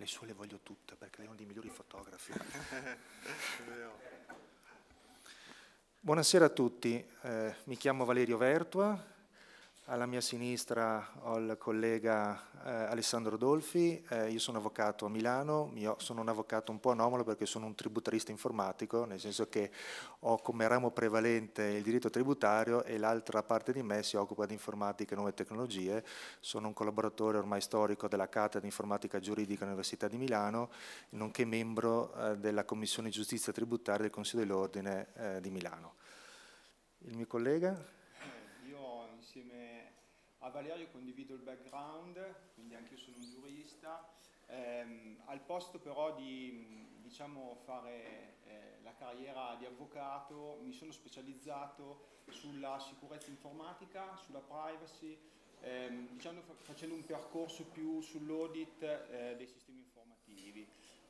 le sue le voglio tutte perché lei è uno dei migliori fotografi. Buonasera a tutti, eh, mi chiamo Valerio Vertua, alla mia sinistra ho il collega eh, Alessandro Dolfi, eh, io sono avvocato a Milano, io sono un avvocato un po' anomalo perché sono un tributarista informatico, nel senso che ho come ramo prevalente il diritto tributario e l'altra parte di me si occupa di informatica e nuove tecnologie, sono un collaboratore ormai storico della Cattedra di Informatica Giuridica Università di Milano, nonché membro eh, della Commissione Giustizia Tributaria del Consiglio dell'Ordine eh, di Milano. Il mio collega? A Valerio condivido il background, quindi anche io sono un giurista, ehm, al posto però di diciamo, fare eh, la carriera di avvocato mi sono specializzato sulla sicurezza informatica, sulla privacy, ehm, diciamo, facendo un percorso più sull'audit eh, dei sistemi informativi.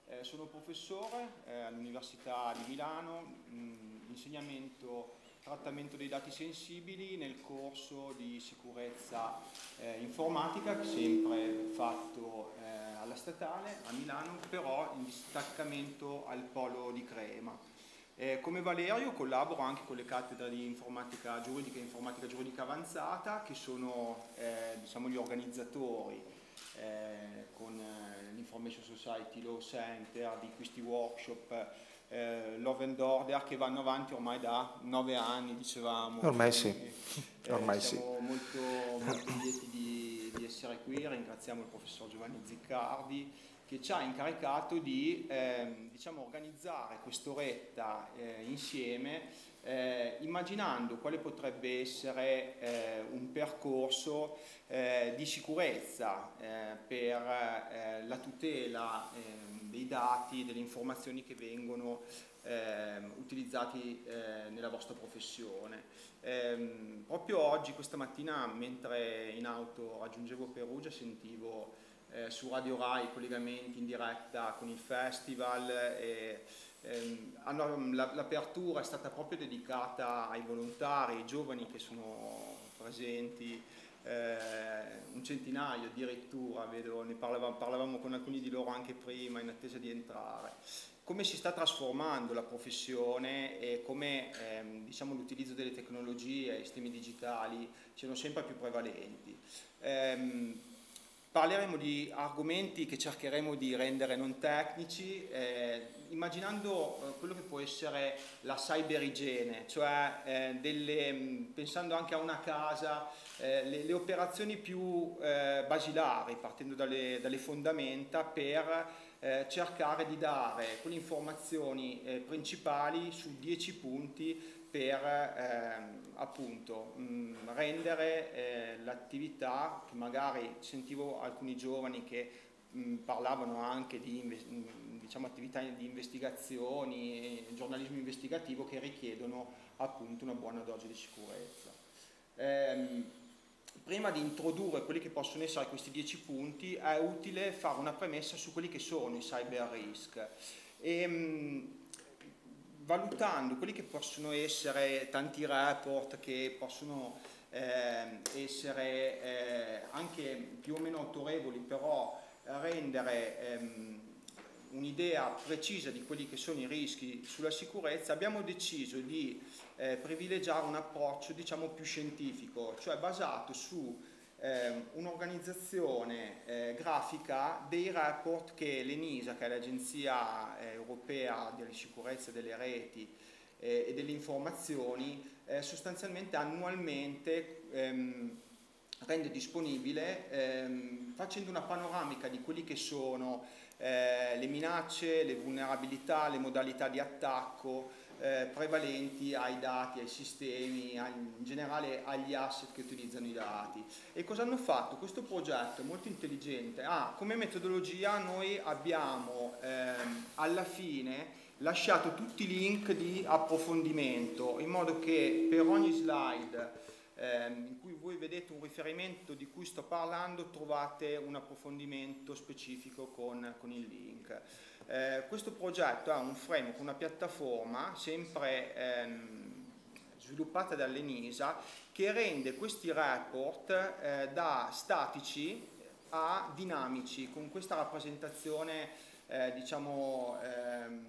Eh, sono professore eh, all'Università di Milano, mh, mm, insegnamento trattamento dei dati sensibili nel corso di sicurezza eh, informatica, sempre fatto eh, alla statale a Milano, però in distaccamento al polo di Crema. Eh, come Valerio collaboro anche con le cattedre di informatica giuridica e informatica giuridica avanzata, che sono eh, diciamo, gli organizzatori eh, con eh, l'Information Society Law Center di questi workshop eh, love and order che vanno avanti ormai da nove anni, dicevamo. Ormai sì, eh, siamo sì. molto, molto lieti di, di, essere qui, ringraziamo il professor Giovanni Ziccardi che ci ha incaricato di eh, diciamo, organizzare quest'oretta eh, insieme eh, immaginando quale potrebbe essere eh, un percorso eh, di sicurezza eh, per eh, la tutela ehm, dei dati, delle informazioni che vengono ehm, utilizzati eh, nella vostra professione. Ehm, proprio oggi, questa mattina, mentre in auto raggiungevo Perugia, sentivo su Radio Rai collegamenti in diretta con il festival. E, Ehm, ehm, l'apertura è stata proprio dedicata ai volontari, ai giovani che sono presenti, eh, un centinaio addirittura, vedo, ne parlavamo, parlavamo con alcuni di loro anche prima in attesa di entrare come si sta trasformando la professione e come ehm, diciamo, l'utilizzo delle tecnologie e i sistemi digitali siano sempre più prevalenti. Ehm, parleremo di argomenti che cercheremo di rendere non tecnici, eh, immaginando eh, quello che può essere la cyberigiene, cioè eh, delle, mm, pensando anche a una casa, eh, le, le, operazioni più eh, basilari, partendo dalle, dalle fondamenta, per eh, cercare di dare quelle informazioni eh, principali su 10 punti per ehm, appunto mh, mm, rendere l'attività che magari sentivo alcuni giovani che Mm, parlavano anche di mm, diciamo, attività di investigazioni, giornalismo investigativo che richiedono appunto una buona dose di sicurezza. Ehm, prima di introdurre quelli che possono essere questi dieci punti è utile fare una premessa su quelli che sono i cyber risk. E, ehm, valutando quelli che possono essere tanti report che possono eh, essere eh, anche più o meno autorevoli, però rendere ehm, un'idea precisa di quelli che sono i rischi sulla sicurezza, abbiamo deciso di eh, privilegiare un approccio diciamo, più scientifico, cioè basato su eh, un'organizzazione eh, grafica dei report che l'ENISA, che è l'Agenzia eh, Europea della Sicurezza delle Reti, eh, e delle informazioni eh, sostanzialmente annualmente ehm, rende disponibile ehm, facendo una panoramica di quelli che sono eh, le minacce, le vulnerabilità, le modalità di attacco eh, prevalenti ai dati, ai sistemi, ai, in generale agli asset che utilizzano i dati. E cosa hanno fatto? Questo progetto è molto intelligente ah, come metodologia noi abbiamo ehm, alla fine lasciato tutti i link di approfondimento in modo che per ogni slide ehm, voi vedete un riferimento di cui sto parlando trovate un approfondimento specifico con, con il link. Eh, questo progetto ha un framework, una piattaforma sempre ehm, sviluppata dall'ENISA che rende questi report eh, da statici a dinamici con questa rappresentazione eh, diciamo ehm,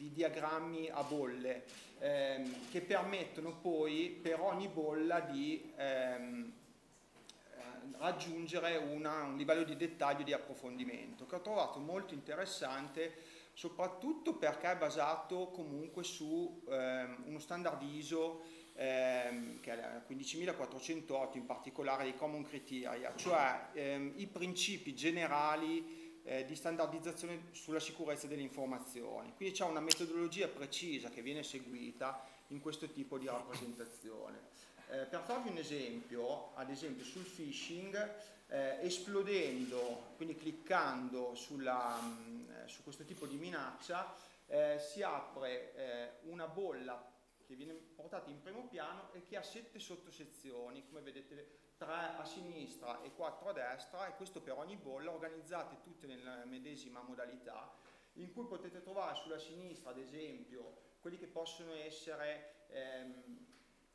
di diagrammi a bolle ehm, che permettono poi per ogni bolla di ehm, eh, raggiungere una, un livello di dettaglio di approfondimento che ho trovato molto interessante soprattutto perché è basato comunque su ehm, uno standard ISO ehm, che è la 15408 in particolare dei common criteria, cioè ehm, i principi generali eh, di standardizzazione sulla sicurezza delle informazioni. Quindi c'è una metodologia precisa che viene seguita in questo tipo di rappresentazione. Eh, per farvi un esempio, ad esempio sul phishing, eh, esplodendo, quindi cliccando sulla, mh, mm, su questo tipo di minaccia, eh, si apre eh, una bolla che viene portata in primo piano e che ha sette sottosezioni, come vedete 3 a sinistra e 4 a destra e questo per ogni bolla organizzate tutte nella medesima modalità in cui potete trovare sulla sinistra ad esempio quelli che possono essere ehm,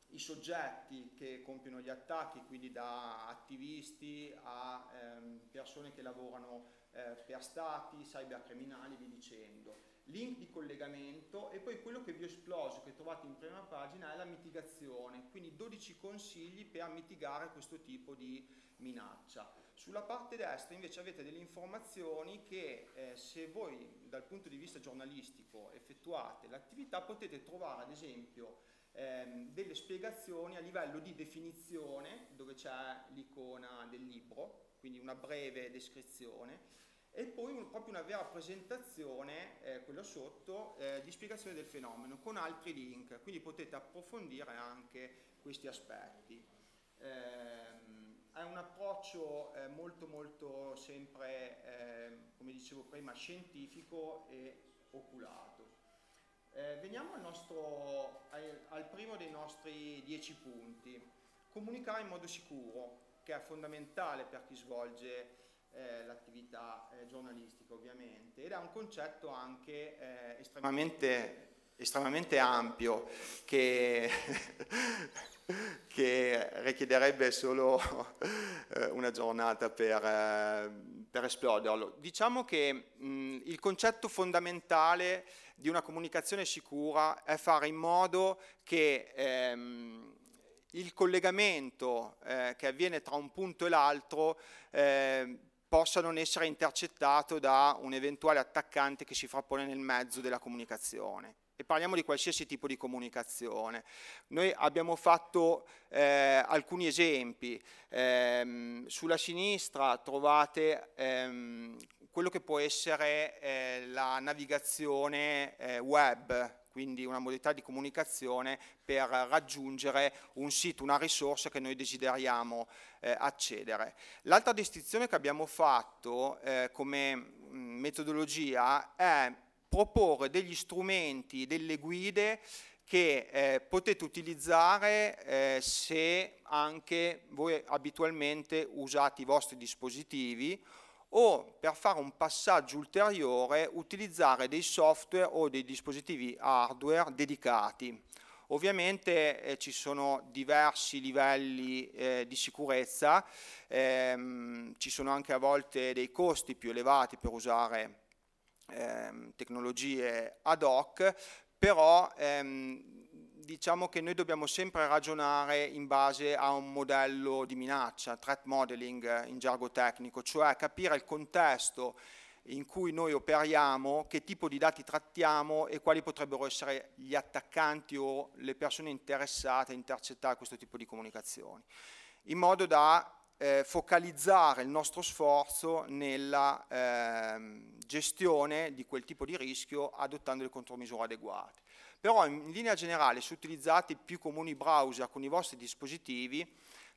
i soggetti che compiono gli attacchi, quindi da attivisti a ehm, persone che lavorano eh, per stati, cybercriminali, vi dicendo link di collegamento e poi quello che vi ho esploso, che trovate in prima pagina, è la mitigazione, quindi 12 consigli per mitigare questo tipo di minaccia. Sulla parte destra invece avete delle informazioni che eh, se voi dal punto di vista giornalistico effettuate l'attività potete trovare ad esempio ehm, delle spiegazioni a livello di definizione dove c'è l'icona del libro, quindi una breve descrizione e poi un, proprio una vera presentazione, eh, quello sotto, eh, di spiegazione del fenomeno con altri link, quindi potete approfondire anche questi aspetti. Eh, è un approccio eh, molto molto sempre, eh, come dicevo prima, scientifico e oculato. Eh, veniamo al, nostro, al, al primo dei nostri dieci punti, comunicare in modo sicuro, che è fondamentale per chi svolge eh, l'attività eh, giornalistica ovviamente ed è un concetto anche eh, estremamente, estremamente, ampio che, che richiederebbe solo eh, una giornata per, eh, per, esploderlo. Diciamo che mh, il concetto fondamentale di una comunicazione sicura è fare in modo che ehm, il collegamento eh, che avviene tra un punto e l'altro eh, possa non essere intercettato da un eventuale attaccante che si frappone nel mezzo della comunicazione. E parliamo di qualsiasi tipo di comunicazione. Noi abbiamo fatto eh, alcuni esempi. Ehm, sulla sinistra trovate ehm, quello che può essere eh, la navigazione eh, web, quindi una modalità di comunicazione per raggiungere un sito, una risorsa che noi desideriamo eh, accedere. L'altra distinzione che abbiamo fatto eh, come mm, metodologia è proporre degli strumenti, delle guide che eh, potete utilizzare eh, se anche voi abitualmente usate i vostri dispositivi o per fare un passaggio ulteriore utilizzare dei software o dei dispositivi hardware dedicati. Ovviamente eh, ci sono diversi livelli eh, di sicurezza, ehm, ci sono anche a volte dei costi più elevati per usare ehm, tecnologie ad hoc, però ehm, diciamo che noi dobbiamo sempre ragionare in base a un modello di minaccia, threat modeling eh, in gergo tecnico, cioè capire il contesto in cui noi operiamo, che tipo di dati trattiamo e quali potrebbero essere gli attaccanti o le persone interessate a intercettare questo tipo di comunicazioni, in modo da eh, focalizzare il nostro sforzo nella eh, gestione di quel tipo di rischio adottando le contromisure adeguate. Però in linea generale, se utilizzate i più comuni browser con i vostri dispositivi,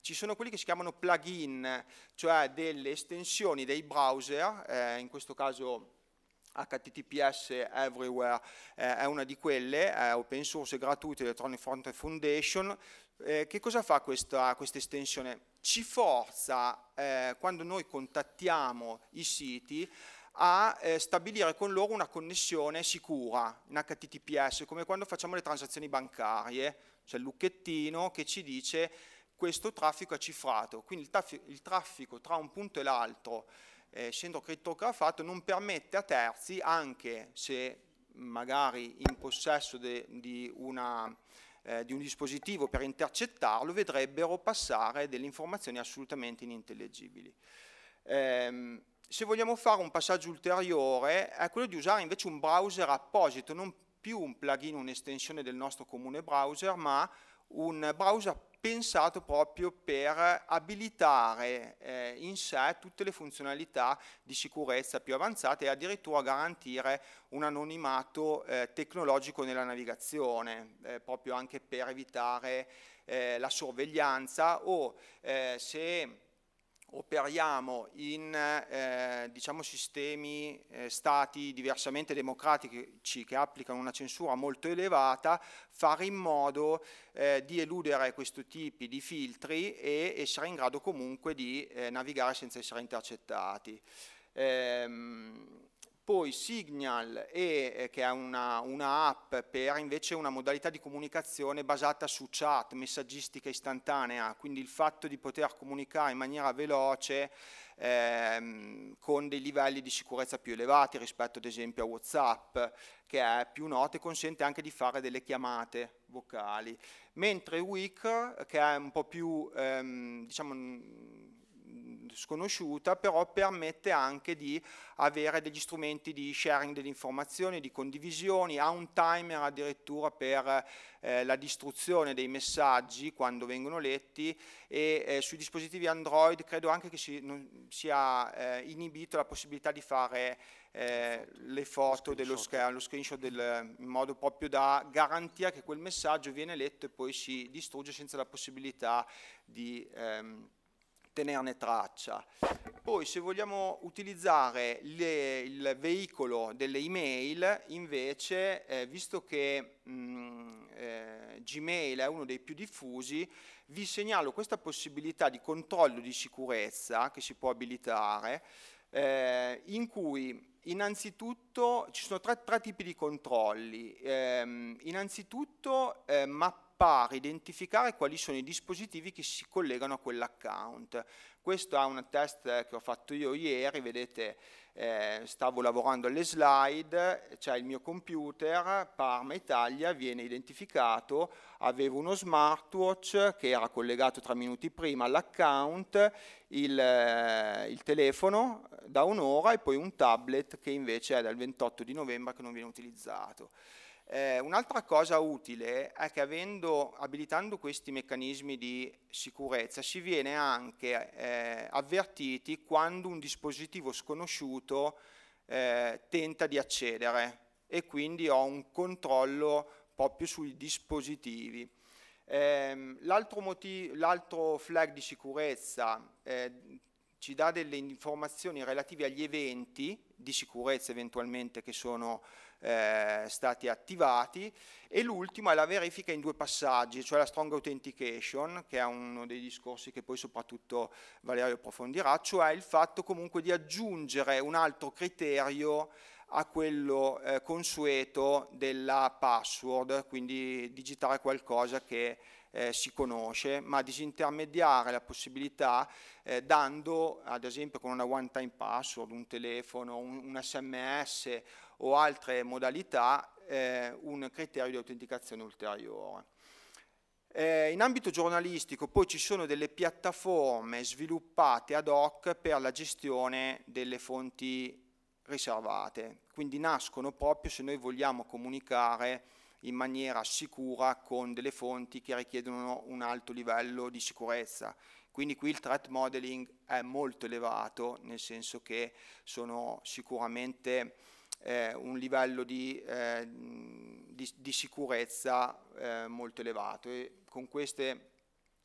ci sono quelli che si chiamano plugin, cioè delle estensioni dei browser, eh, in questo caso HTTPS Everywhere eh, è una di quelle, eh, open source e gratuita Electronic Front Foundation. Eh, che cosa fa questa, questa estensione? Ci forza, eh, quando noi contattiamo i siti, a eh, stabilire con loro una connessione sicura in HTTPS, come quando facciamo le transazioni bancarie, cioè il lucchettino che ci dice questo traffico è cifrato, quindi il, traffico, il traffico tra un punto e l'altro, eh, essendo crittografato, non permette a terzi, anche se magari in possesso di, una, eh, di un dispositivo per intercettarlo, vedrebbero passare delle informazioni assolutamente inintellegibili. Ehm, se vogliamo fare un passaggio ulteriore è quello di usare invece un browser apposito, non più un plugin, un'estensione del nostro comune browser, ma un browser pensato proprio per abilitare eh, in sé tutte le funzionalità di sicurezza più avanzate e addirittura garantire un anonimato eh, tecnologico nella navigazione, eh, proprio anche per evitare eh, la sorveglianza o eh, se operiamo in eh, diciamo sistemi, eh, stati diversamente democratici che applicano una censura molto elevata, fare in modo eh, di eludere questo tipo di filtri e essere in grado comunque di eh, navigare senza essere intercettati. Ehm, poi Signal e, eh, che è una, una, app per invece una modalità di comunicazione basata su chat, messaggistica istantanea, quindi il fatto di poter comunicare in maniera veloce ehm, con dei livelli di sicurezza più elevati rispetto ad esempio a Whatsapp che è più noto e consente anche di fare delle chiamate vocali, mentre Wicker che è un po' più ehm, diciamo sconosciuta, però permette anche di avere degli strumenti di sharing delle informazioni, di condivisioni, ha un timer addirittura per eh, la distruzione dei messaggi quando vengono letti e eh, sui dispositivi Android credo anche che si, non, sia eh, inibito la possibilità di fare eh, le foto dello screenshot, lo screenshot del, in modo proprio da garantire che quel messaggio viene letto e poi si distrugge senza la possibilità di ehm, tenerne traccia. Poi se vogliamo utilizzare le, il veicolo delle email, invece, eh, visto che mh, mm, eh, Gmail è uno dei più diffusi, vi segnalo questa possibilità di controllo di sicurezza che si può abilitare, eh, in cui innanzitutto ci sono tre, tre tipi di controlli. Ehm, innanzitutto eh, mappare appare identificare quali sono i dispositivi che si collegano a quell'account. Questo è un test che ho fatto io ieri, vedete eh, stavo lavorando alle slide, c'è il mio computer, Parma Italia viene identificato, avevo uno smartwatch che era collegato tre minuti prima all'account, il, eh, il, telefono da un'ora e poi un tablet che invece è dal 28 di novembre che non viene utilizzato. Eh, un'altra cosa utile è che avendo, abilitando questi meccanismi di sicurezza si viene anche eh, avvertiti quando un dispositivo sconosciuto eh, tenta di accedere e quindi ho un controllo proprio sui dispositivi. Ehm, l'altro, motiv- l'altro flag di sicurezza eh, ci dà delle informazioni relative agli eventi di sicurezza eventualmente che sono eh, stati attivati e l'ultima è la verifica in due passaggi, cioè la strong authentication, che è uno dei discorsi che poi soprattutto Valerio approfondirà, cioè il fatto comunque di aggiungere un altro criterio a quello eh, consueto della password, quindi digitare qualcosa che eh, si conosce, ma disintermediare la possibilità eh, dando, ad esempio con una one time password, un telefono, un, un sms o altre modalità eh, un criterio di autenticazione ulteriore. Eh, in ambito giornalistico poi ci sono delle piattaforme sviluppate ad hoc per la gestione delle fonti riservate, quindi nascono proprio se noi vogliamo comunicare in maniera sicura con delle fonti che richiedono un alto livello di sicurezza. Quindi qui il threat modeling è molto elevato, nel senso che sono sicuramente eh, un livello di, eh, di, di sicurezza eh, molto elevato e con queste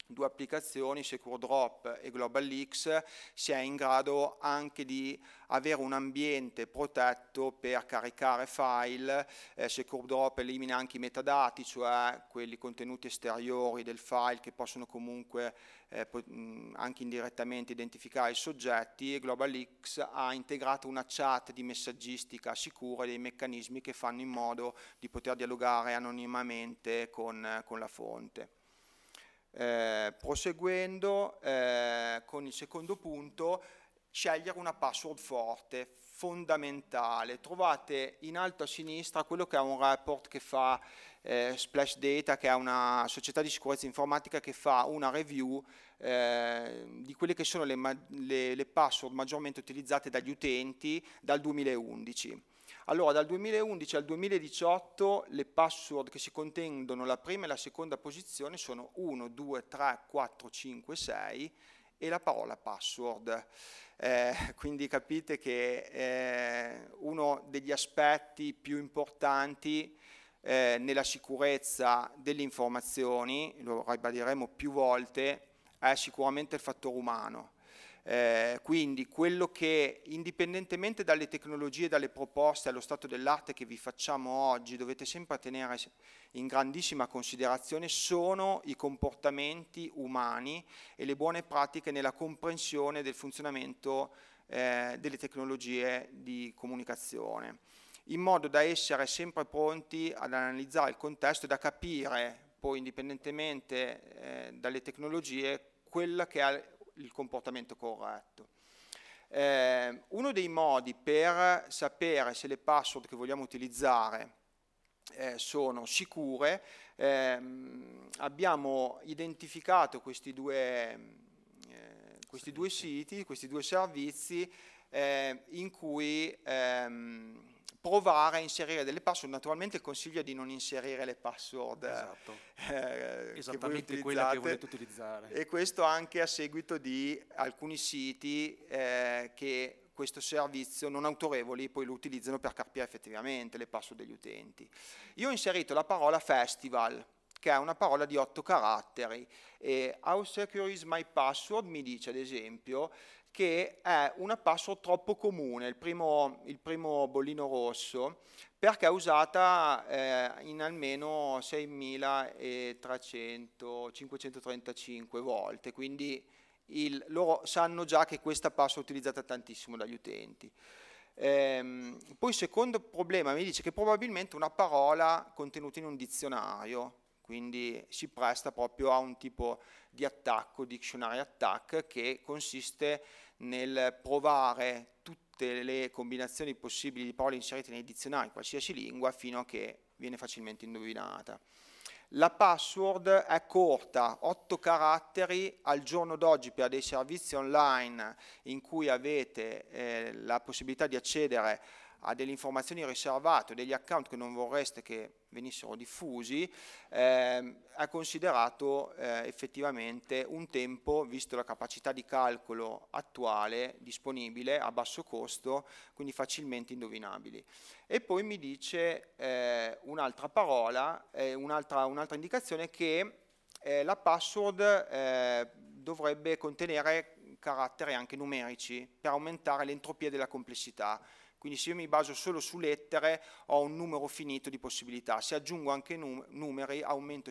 due applicazioni, Secure Drop e GlobalX, si è in grado anche di avere un ambiente protetto per caricare file. Eh, Secure Drop elimina anche i metadati, cioè quelli contenuti esteriori del file che possono comunque eh, anche indirettamente identificare i soggetti e GlobalX ha integrato una chat di messaggistica sicura e dei meccanismi che fanno in modo di poter dialogare anonimamente con, con la fonte. Eh, proseguendo eh, con il secondo punto, scegliere una password forte, fondamentale. Trovate in alto a sinistra quello che è un report che fa eh, Splash Data, che è una società di sicurezza informatica che fa una review eh, di quelle che sono le, le, le password maggiormente utilizzate dagli utenti dal 2011. Allora, dal 2011 al 2018 le password che si contendono la prima e la seconda posizione sono 1, 2, 3, 4, 5, 6 e la parola password. Eh, quindi capite che eh, uno degli aspetti più importanti eh, nella sicurezza delle informazioni, lo ribadiremo più volte, è sicuramente il fattore umano. Eh, quindi quello che indipendentemente dalle tecnologie, dalle proposte, allo stato dell'arte che vi facciamo oggi, dovete sempre tenere in grandissima considerazione sono i comportamenti umani e le buone pratiche nella comprensione del funzionamento eh, delle tecnologie di comunicazione, in modo da essere sempre pronti ad analizzare il contesto e da capire poi indipendentemente eh, dalle tecnologie quella che è il comportamento corretto. Eh, uno dei modi per sapere se le password che vogliamo utilizzare eh, sono sicure, ehm, abbiamo identificato questi due, eh, questi due siti, questi due servizi eh, in cui ehm, provare a inserire delle password, naturalmente consiglio di non inserire le password eh, esatto. eh, esattamente che quella che volete utilizzare e questo anche a seguito di alcuni siti eh, che questo servizio non autorevoli poi lo utilizzano per capire effettivamente le password degli utenti. Io ho inserito la parola festival, che è una parola di otto caratteri, e How Secure is My Password mi dice ad esempio che è un appasso troppo comune, il primo, il primo bollino rosso, perché è usata eh, in almeno 6.335 volte, quindi il, loro sanno già che questa passa è utilizzata tantissimo dagli utenti. Ehm, poi il secondo problema mi dice che probabilmente una parola contenuta in un dizionario, quindi si presta proprio a un tipo di attacco, dictionary attack, che consiste nel provare tutte le combinazioni possibili di parole inserite nei dizionari in qualsiasi lingua fino a che viene facilmente indovinata. La password è corta, 8 caratteri, al giorno d'oggi per dei servizi online in cui avete eh, la possibilità di accedere ha delle informazioni riservate, degli account che non vorreste che venissero diffusi, eh, ha considerato eh, effettivamente un tempo, visto la capacità di calcolo attuale disponibile a basso costo, quindi facilmente indovinabili. E poi mi dice eh, un'altra parola, eh, un'altra, un indicazione che eh, la password eh, dovrebbe contenere caratteri anche numerici per aumentare l'entropia della complessità. Quindi se io mi baso solo su lettere ho un numero finito di possibilità, se aggiungo anche num numeri aumento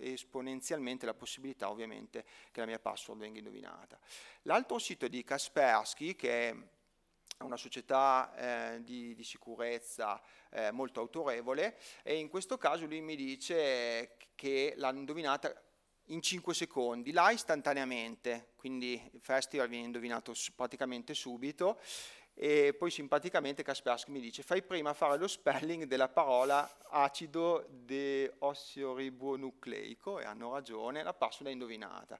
esponenzialmente la possibilità ovviamente che la mia password venga indovinata. L'altro sito è di Kaspersky che è una società eh, di, di, sicurezza eh, molto autorevole e in questo caso lui mi dice che l'hanno indovinata in 5 secondi, là istantaneamente, quindi il festival viene indovinato praticamente subito e poi simpaticamente Kaspersky mi dice fai prima fare lo spelling della parola acido deossiribonucleico e hanno ragione, la password è indovinata.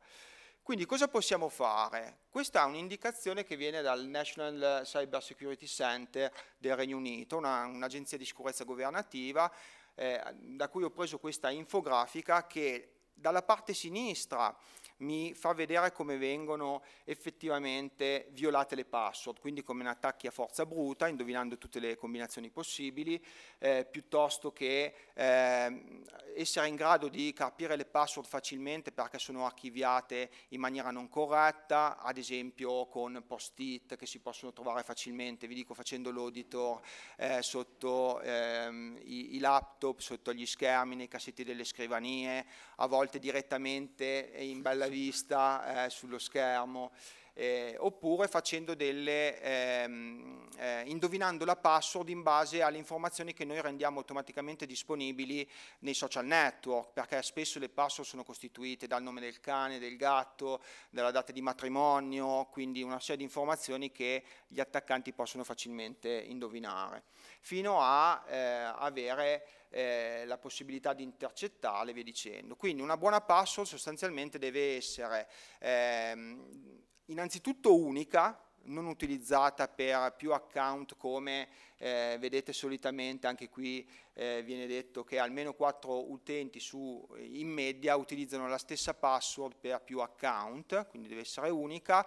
Quindi cosa possiamo fare? Questa è un'indicazione che viene dal National Cyber Security Center del Regno Unito, un'agenzia di sicurezza governativa, eh, da cui ho preso questa infografica che dalla parte sinistra mi fa vedere come vengono effettivamente violate le password, quindi come un attacco a forza bruta, indovinando tutte le combinazioni possibili, eh, piuttosto che eh, essere in grado di capire le password facilmente perché sono archiviate in maniera non corretta, ad esempio con post-it che si possono trovare facilmente, vi dico facendo l'auditor eh, sotto ehm, i, i laptop, sotto gli schermi, nei cassetti delle scrivanie, a volte volte direttamente eh, in bella vista eh, sullo schermo, eh, oppure delle, ehm, eh, indovinando la password in base alle informazioni che noi rendiamo automaticamente disponibili nei social network, perché spesso le password sono costituite dal nome del cane, del gatto, dalla data di matrimonio, quindi una serie di informazioni che gli attaccanti possono facilmente indovinare, fino a eh, avere eh, la possibilità di intercettarle e via dicendo. Quindi una buona password sostanzialmente deve essere ehm, innanzitutto unica, non utilizzata per più account come eh, vedete solitamente anche qui eh, viene detto che almeno 4 utenti su, in media utilizzano la stessa password per più account, quindi deve essere unica,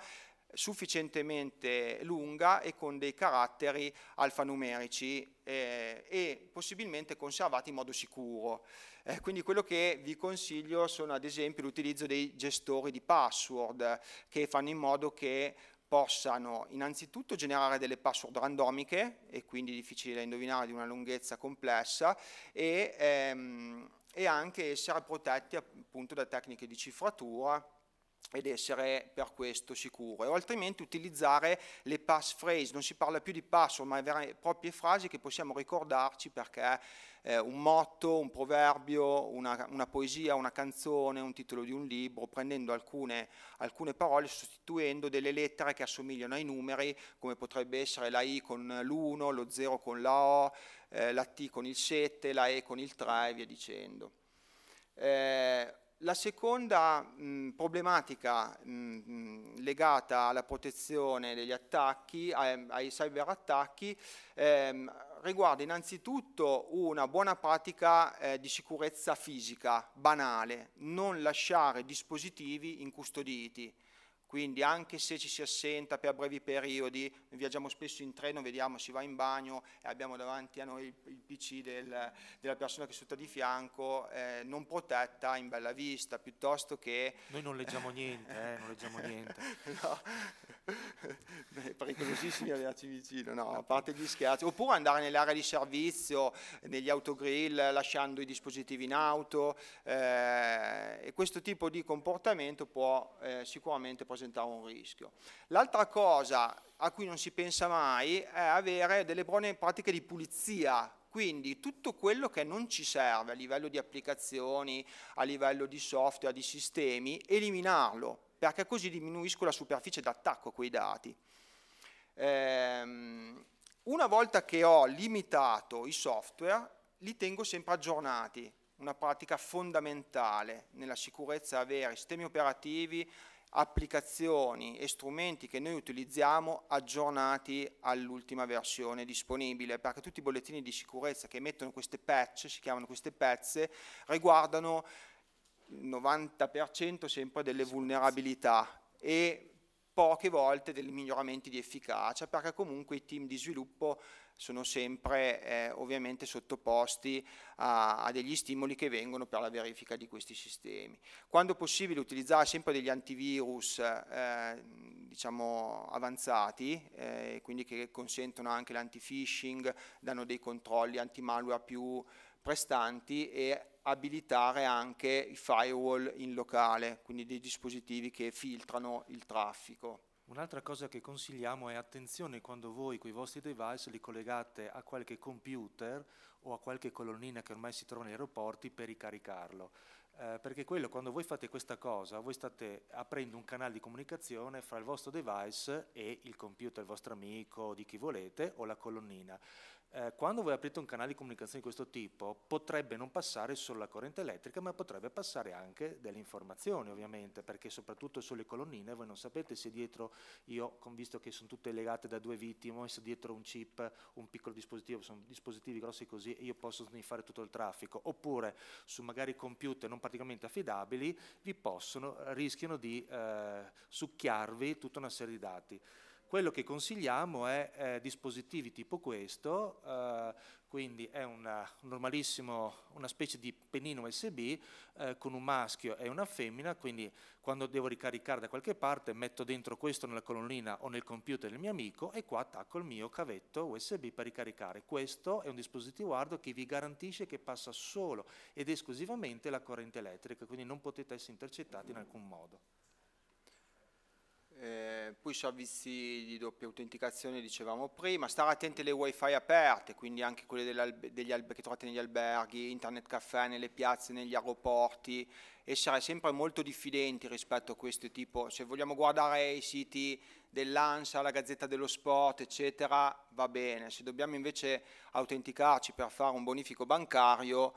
sufficientemente lunga e con dei caratteri alfanumerici eh, e possibilmente conservati in modo sicuro. Eh, quindi quello che vi consiglio sono ad esempio l'utilizzo dei gestori di password che fanno in modo che possano innanzitutto generare delle password randomiche e quindi difficili da indovinare di una lunghezza complessa e, ehm, e anche essere protetti appunto da tecniche di cifratura ed essere per questo sicuro, o altrimenti utilizzare le passphrase, non si parla più di password, ma vere, proprie frasi che possiamo ricordarci perché eh, un motto, un proverbio, una, una, poesia, una canzone, un titolo di un libro, prendendo alcune, alcune parole, sostituendo delle lettere che assomigliano ai numeri, come potrebbe essere la I con l'1, lo 0 con la O, eh, la T con il 7, la E con il 3 e via dicendo. Eh, la seconda mh, problematica mh, legata alla protezione degli attacchi, ai, ai cyberattacchi, ehm, riguarda innanzitutto una buona pratica eh, di sicurezza fisica banale, non lasciare dispositivi incustoditi. Quindi anche se ci si assenta per brevi periodi, viaggiamo spesso in treno, vediamo, si va in bagno e abbiamo davanti a noi il, il PC del, della persona che è sotto di fianco, eh, non protetta in bella vista, piuttosto che... Noi non leggiamo niente, eh, non leggiamo niente. no. Beh, pericolosissimi arrivarci vicino, no, a parte gli scherzi. Oppure andare nell'area di servizio, negli autogrill, lasciando i dispositivi in auto. Eh, e questo tipo di comportamento può eh, sicuramente presentare un rischio. L'altra cosa a cui non si pensa mai è avere delle buone pratiche di pulizia quindi tutto quello che non ci serve a livello di applicazioni, a livello di software, di sistemi, eliminarlo perché così diminuisco la superficie d'attacco a quei dati. Ehm, una volta che ho limitato i software, li tengo sempre aggiornati, una pratica fondamentale nella sicurezza avere sistemi operativi, applicazioni e strumenti che noi utilizziamo aggiornati all'ultima versione disponibile, perché tutti i bollettini di sicurezza che emettono queste patch, si chiamano queste pezze, riguardano 90% sempre delle vulnerabilità e poche volte dei miglioramenti di efficacia perché comunque i team di sviluppo sono sempre eh, ovviamente sottoposti a, a, degli stimoli che vengono per la verifica di questi sistemi. Quando possibile utilizzare sempre degli antivirus eh, diciamo avanzati, eh, quindi che consentono anche l'anti-phishing, danno dei controlli anti-malware più prestanti e abilitare anche i firewall in locale, quindi dei dispositivi che filtrano il traffico. Un'altra cosa che consigliamo è attenzione quando voi con i vostri device li collegate a qualche computer o a qualche colonnina che ormai si trova negli aeroporti per ricaricarlo. Eh, perché quello, quando voi fate questa cosa, voi state aprendo un canale di comunicazione fra il vostro device e il computer, il vostro amico, di chi volete, o la colonnina eh, quando voi aprite un canale di comunicazione di questo tipo potrebbe non passare solo la corrente elettrica, ma potrebbe passare anche delle informazioni ovviamente, perché soprattutto sulle colonnine voi non sapete se dietro, io visto che sono tutte legate da due vittime, se dietro un chip, un piccolo dispositivo, sono dispositivi grossi così e io posso sniffare tutto il traffico, oppure su magari computer non particolarmente affidabili vi possono, rischiano di eh, succhiarvi tutta una serie di dati. Quello che consigliamo è eh, dispositivi tipo questo, eh, quindi è una, una, specie di pennino USB eh, con un maschio e una femmina, quindi quando devo ricaricare da qualche parte metto dentro questo nella colonnina o nel computer del mio amico e qua attacco il mio cavetto USB per ricaricare. Questo è un dispositivo hardware che vi garantisce che passa solo ed esclusivamente la corrente elettrica, quindi non potete essere intercettati in alcun modo. Eh, poi servizi di doppia autenticazione, dicevamo prima, stare attenti alle wifi aperte, quindi anche quelle degli che trovate negli alberghi, internet caffè, nelle piazze, negli aeroporti, essere sempre molto diffidenti rispetto a questo tipo, se vogliamo guardare i siti dell'ANSA, la Gazzetta dello Sport, eccetera, va bene, se dobbiamo invece autenticarci per fare un bonifico bancario,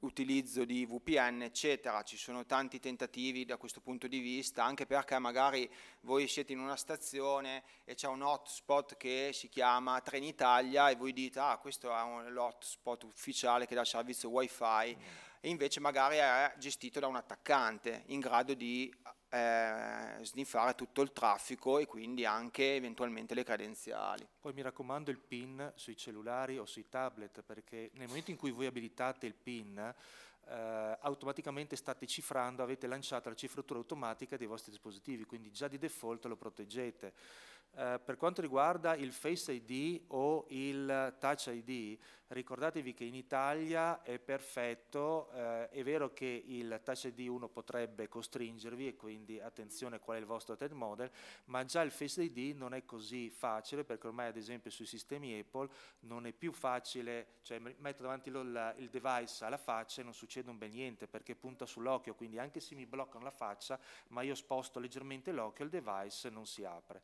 utilizzo di VPN, eccetera. Ci sono tanti tentativi da questo punto di vista, anche perché magari voi siete in una stazione e c'è un hotspot che si chiama Trenitalia e voi dite ah questo è l'hotspot ufficiale che dà servizio wifi mm. e invece magari è gestito da un attaccante in grado di eh, sniffare tutto il traffico e quindi anche eventualmente le credenziali. Poi mi raccomando il PIN sui cellulari o sui tablet perché nel momento in cui voi abilitate il PIN eh, automaticamente state cifrando, avete lanciato la cifratura automatica dei vostri dispositivi, quindi già di default lo proteggete. Eh, per quanto riguarda il Face ID o il Touch ID, ricordatevi che in Italia è perfetto, eh, è vero che il Touch ID uno potrebbe costringervi e quindi attenzione qual è il vostro TED model, ma già il Face ID non è così facile perché ormai ad esempio sui sistemi Apple non è più facile, cioè metto davanti il, il device alla faccia e non succede un bel niente perché punta sull'occhio, quindi anche se mi bloccano la faccia ma io sposto leggermente l'occhio il device non si apre.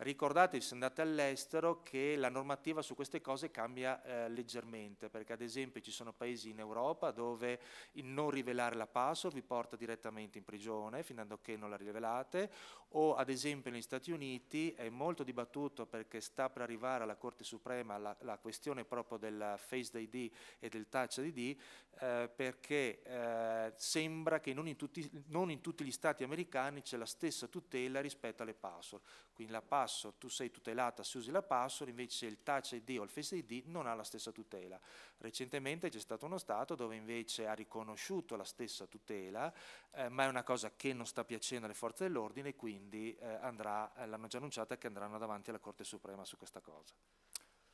Ricordatevi se andate all'estero che la normativa su queste cose cambia eh, leggermente, perché ad esempio ci sono paesi in Europa dove il non rivelare la password vi porta direttamente in prigione fino a che non la rivelate, o ad esempio negli Stati Uniti è molto dibattuto perché sta per arrivare alla Corte Suprema la, la questione proprio del Face ID e del Touch ID, eh, perché eh, sembra che non in, tutti, non in, tutti, gli stati americani c'è la stessa tutela rispetto alle password. Quindi la password, tu sei tutelata se usi la password, invece il Touch ID o il Face ID non ha la stessa tutela. Recentemente c'è stato uno Stato dove invece ha riconosciuto la stessa tutela, eh, ma è una cosa che non sta piacendo alle forze dell'ordine, quindi eh, andrà, l'hanno già annunciata che andranno davanti alla Corte Suprema su questa cosa.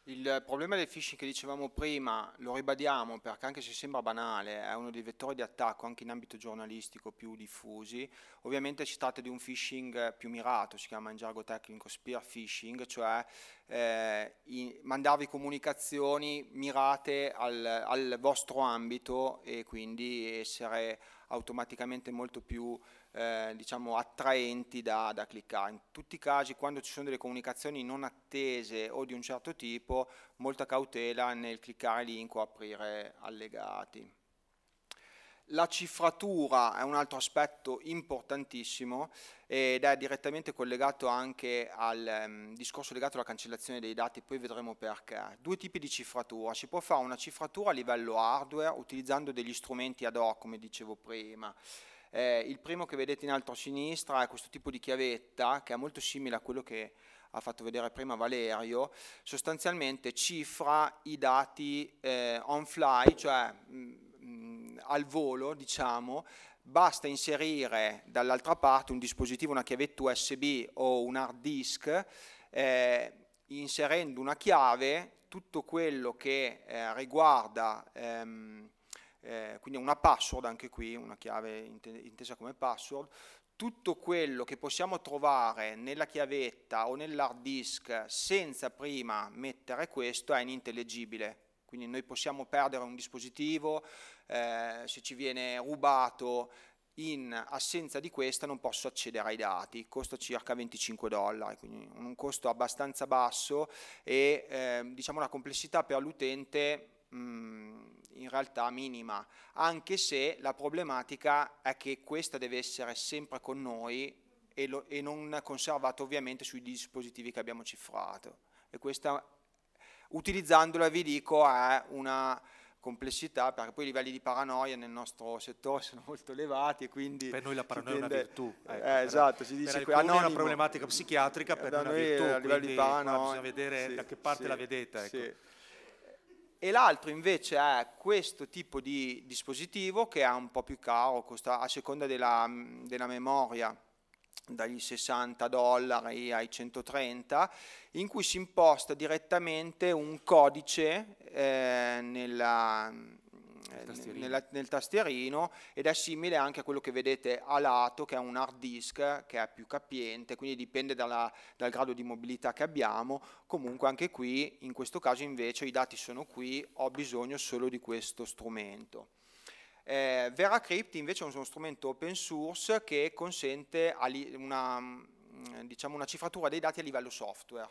Il problema del phishing che dicevamo prima, lo ribadiamo perché anche se sembra banale, è uno dei vettori di attacco anche in ambito giornalistico più diffusi. Ovviamente si tratta di un phishing più mirato, si chiama in gergo tecnico spear phishing, cioè eh, in, mandarvi comunicazioni mirate al, al vostro ambito e quindi essere automaticamente molto più eh, diciamo attraenti da, da, cliccare. In tutti i casi quando ci sono delle comunicazioni non attese o di un certo tipo, molta cautela nel cliccare link o aprire allegati. La cifratura è un altro aspetto importantissimo ed è direttamente collegato anche al um, discorso legato alla cancellazione dei dati, poi vedremo perché. Due tipi di cifratura, si può fare una cifratura a livello hardware utilizzando degli strumenti ad hoc come dicevo prima, eh, il primo che vedete in alto a sinistra è questo tipo di chiavetta che è molto simile a quello che ha fatto vedere prima Valerio, sostanzialmente cifra i dati eh, on fly, cioè mh, mm, mm, al volo, diciamo, basta inserire dall'altra parte un dispositivo, una chiavetta USB o un hard disk, eh, inserendo una chiave, tutto quello che eh, riguarda ehm, eh, quindi una password anche qui, una chiave intesa come password, tutto quello che possiamo trovare nella chiavetta o nell'hard disk senza prima mettere questo è inintellegibile. Quindi noi possiamo perdere un dispositivo, eh, se ci viene rubato in assenza di questa non posso accedere ai dati, costa circa 25 dollari, quindi un costo abbastanza basso e eh, diciamo una complessità per l'utente mh, mm, in realtà minima, anche se la problematica è che questa deve essere sempre con noi e, lo, e non conservata ovviamente sui dispositivi che abbiamo cifrato. E questa, utilizzandola, vi dico, è una complessità, perché poi i livelli di paranoia nel nostro settore sono molto elevati e quindi... Per noi la paranoia tende... è una virtù. Ecco, eh, eh, esatto, si dice per è una problematica psichiatrica, per noi è una virtù, a livello di paranoia, bisogna vedere sì, da che parte sì, la vedete. Ecco. Sì e l'altro invece è questo tipo di dispositivo che è un po' più caro, costa a seconda della, mm, della memoria dagli 60 dollari ai 130, in cui si imposta direttamente un codice eh, nella, tastierino. Nella, nel tastierino ed è simile anche a quello che vedete a lato che è un hard disk che è più capiente, quindi dipende dalla, dal grado di mobilità che abbiamo, comunque anche qui in questo caso invece i dati sono qui, ho bisogno solo di questo strumento. Eh, VeraCrypt invece è uno strumento open source che consente una, mm, diciamo, una cifratura dei dati a livello software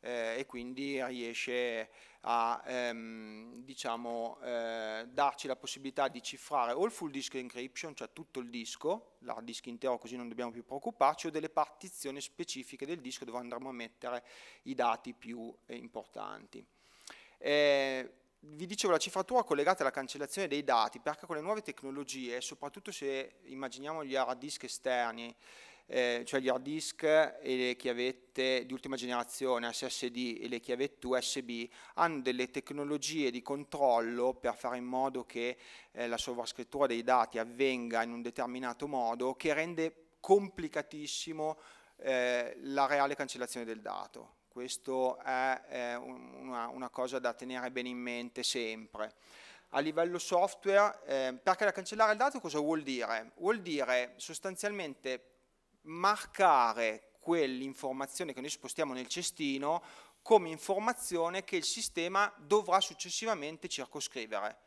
eh, e quindi riesce a ehm, diciamo, eh, darci la possibilità di cifrare o il full disk encryption, cioè tutto il disco, l'hard disk intero così non dobbiamo più preoccuparci, o delle partizioni specifiche del disco dove andremo a mettere i dati più eh, importanti. Eh, vi dicevo la cifratura collegata alla cancellazione dei dati perché con le nuove tecnologie, soprattutto se immaginiamo gli hard disk esterni, eh, cioè gli hard disk e le chiavette di ultima generazione SSD e le chiavette USB hanno delle tecnologie di controllo per fare in modo che eh, la sovrascrittura dei dati avvenga in un determinato modo che rende complicatissimo eh, la reale cancellazione del dato. Questo è eh, una, una, cosa da tenere bene in mente sempre. A livello software, eh, perché da cancellare il dato cosa vuol dire? Vuol dire sostanzialmente marcare quell'informazione che noi spostiamo nel cestino come informazione che il sistema dovrà successivamente circoscrivere,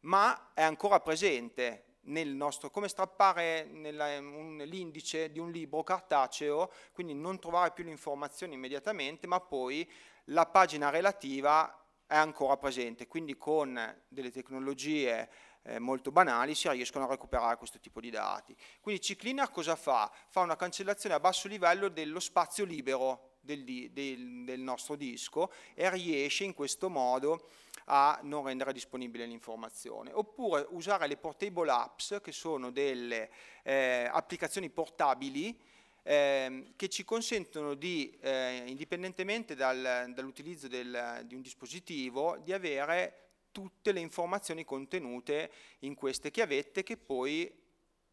ma è ancora presente nel nostro, come strappare l'indice di un libro cartaceo, quindi non trovare più l'informazione immediatamente, ma poi la pagina relativa è ancora presente, quindi con delle tecnologie eh, molto banali si riescono a recuperare questo tipo di dati. Quindi CCleaner cosa fa? Fa una cancellazione a basso livello dello spazio libero del, del, del nostro disco e riesce in questo modo a non rendere disponibile l'informazione. Oppure usare le portable apps, che sono delle eh, applicazioni portabili, ehm, che ci consentono di, eh, indipendentemente dal, dall'utilizzo di un dispositivo, di avere tutte le informazioni contenute in queste chiavette che poi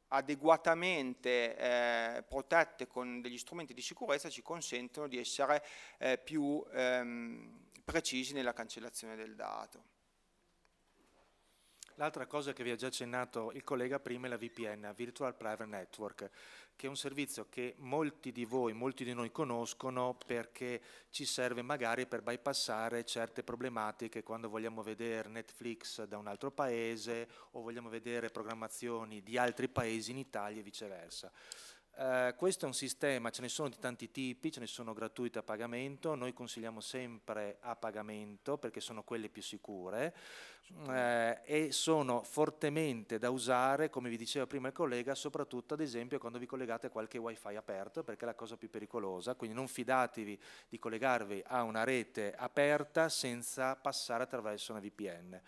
adeguatamente eh, protette con degli strumenti di sicurezza ci consentono di essere eh, più ehm, precisi nella cancellazione del dato. L'altra cosa che vi ha già accennato il collega prima è la VPN, Virtual Private Network che è un servizio che molti di voi, molti di noi conoscono perché ci serve magari per bypassare certe problematiche quando vogliamo vedere Netflix da un altro paese o vogliamo vedere programmazioni di altri paesi in Italia e viceversa. Eh, questo è un sistema, ce ne sono di tanti tipi, ce ne sono gratuite a pagamento, noi consigliamo sempre a pagamento perché sono quelle più sicure uh, e sono fortemente da usare, come vi diceva prima il collega, soprattutto ad esempio quando vi collegate a qualche wifi aperto perché è la cosa più pericolosa, quindi non fidatevi di collegarvi a una rete aperta senza passare attraverso una VPN.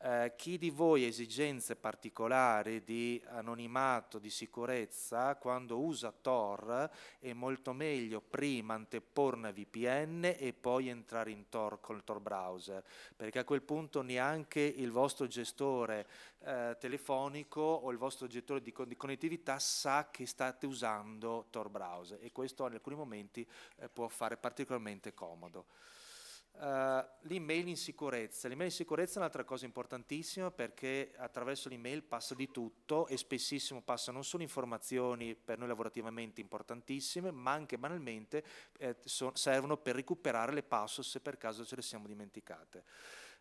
Eh, chi di voi ha esigenze particolari di anonimato, di sicurezza, quando usa Tor è molto meglio prima anteporre una VPN e poi entrare in Tor col Tor browser, perché a quel punto neanche il vostro gestore eh, telefonico o il vostro gestore di, con di, connettività sa che state usando Tor browser e questo in alcuni momenti eh, può fare particolarmente comodo. Uh, l'email in sicurezza. L'email in sicurezza è un'altra cosa importantissima perché attraverso l'email passa di tutto e spessissimo passa non solo informazioni per noi lavorativamente importantissime, ma anche banalmente eh, so servono per recuperare le password se per caso ce le siamo dimenticate.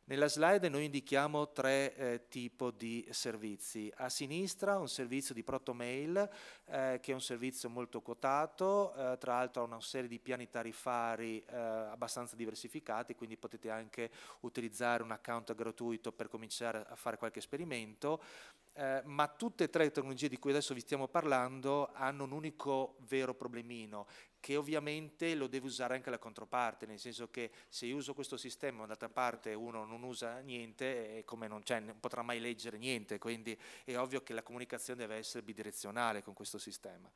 Nella slide noi indichiamo tre eh, tipi di servizi. A sinistra un servizio di protomail, eh, che è un servizio molto quotato, eh, tra l'altro ha una serie di piani tarifari eh, abbastanza diversificati, quindi potete anche utilizzare un account gratuito per cominciare a fare qualche esperimento. Eh, ma tutte e tre le tecnologie di cui adesso vi stiamo parlando hanno un unico vero problemino, che ovviamente lo deve usare anche la controparte, nel senso che se io uso questo sistema d'altra parte uno non usa niente, come non, cioè, non potrà mai leggere niente, quindi è ovvio che la comunicazione deve essere bidirezionale con questo sistema.